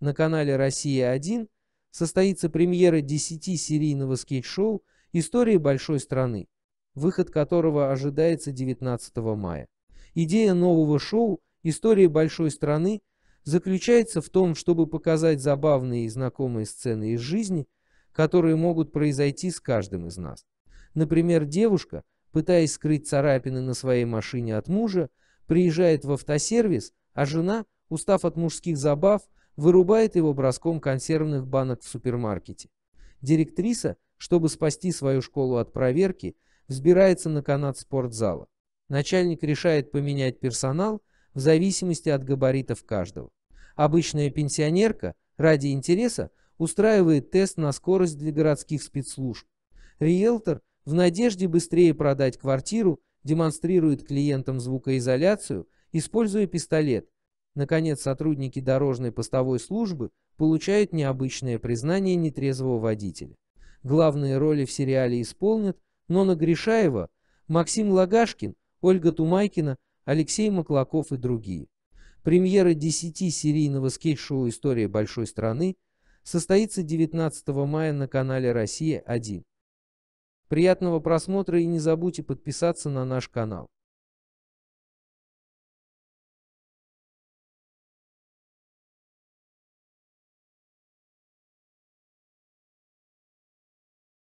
На канале «Россия-1» состоится премьера 10-серийного скетч-шоу «Истории большой страны», выход которого ожидается 19 мая. Идея нового шоу «Истории большой страны» заключается в том, чтобы показать забавные и знакомые сцены из жизни, которые могут произойти с каждым из нас. Например, девушка, пытаясь скрыть царапины на своей машине от мужа, приезжает в автосервис, а жена, устав от мужских забав, вырубает его броском консервных банок в супермаркете. Директриса, чтобы спасти свою школу от проверки, взбирается на канат спортзала. Начальник решает поменять персонал в зависимости от габаритов каждого. Обычная пенсионерка ради интереса устраивает тест на скорость для городских спецслужб. Риэлтор в надежде быстрее продать квартиру демонстрирует клиентам звукоизоляцию, используя пистолет, Наконец, сотрудники дорожной постовой службы получают необычное признание нетрезвого водителя. Главные роли в сериале исполнят Нона Гришаева, Максим Лагашкин, Ольга Тумайкина, Алексей Маклаков и другие. Премьера 10 серийного скейт-шоу «История большой страны» состоится 19 мая на канале «Россия-1». Приятного просмотра и не забудьте подписаться на наш канал.